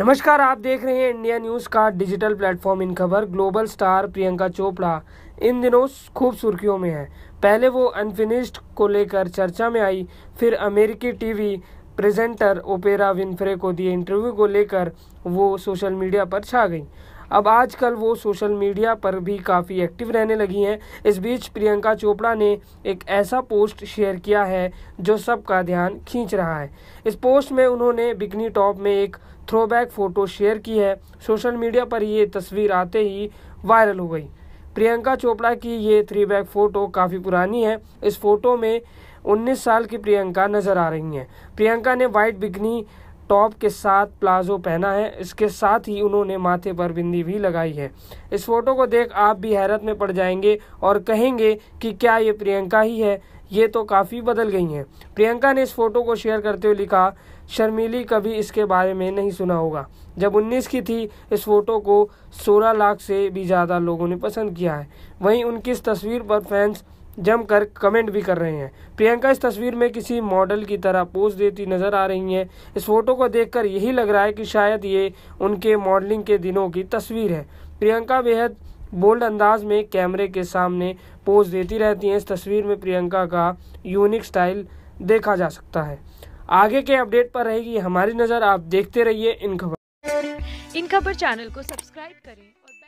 नमस्कार आप देख रहे हैं इंडिया न्यूज का digital platform In Khabar global star Priyanka Chopra इन दिनों खूब सुर्खियों में है पहले वो अनफिनिश्ड को लेकर चर्चा में आई फिर अमेरिकी टीवी प्रेजेंटर ओपेरा विनफ्रे को दिए इंटरव्यू को लेकर वो सोशल मीडिया पर छा गई अब आजकल वो सोशल मीडिया पर भी काफ़ी एक्टिव रहने लगी हैं इस बीच प्रियंका चोपड़ा ने एक ऐसा पोस्ट शेयर किया है जो सबका ध्यान खींच रहा है इस पोस्ट में उन्होंने बिकनी टॉप में एक थ्रोबैक फोटो शेयर की है सोशल मीडिया पर ये तस्वीर आते ही वायरल हो गई प्रियंका चोपड़ा की ये थ्री बैक फोटो काफ़ी पुरानी है इस फोटो में 19 साल की प्रियंका नज़र आ रही हैं प्रियंका ने वाइट बिकनी टॉप के साथ प्लाजो पहना है इसके साथ ही उन्होंने माथे पर बिंदी भी लगाई है इस फोटो को देख आप भी हैरत में पड़ जाएंगे और कहेंगे कि क्या ये प्रियंका ही है ये तो काफ़ी बदल गई हैं प्रियंका ने इस फोटो को शेयर करते हुए लिखा शर्मीली कभी इसके बारे में नहीं सुना होगा जब 19 की थी इस फोटो को 16 लाख से भी ज़्यादा लोगों ने पसंद किया है वहीं उनकी इस तस्वीर पर फैंस जमकर कमेंट भी कर रहे हैं प्रियंका इस तस्वीर में किसी मॉडल की तरह पोज देती नजर आ रही हैं इस फोटो को देखकर यही लग रहा है कि शायद ये उनके मॉडलिंग के दिनों की तस्वीर है प्रियंका बेहद बोल्ड अंदाज में कैमरे के सामने पोज देती रहती हैं इस तस्वीर में प्रियंका का यूनिक स्टाइल देखा जा सकता है आगे के अपडेट पर रहेगी हमारी नज़र आप देखते रहिए इन खबर इन खबर चैनल को सब्सक्राइब करें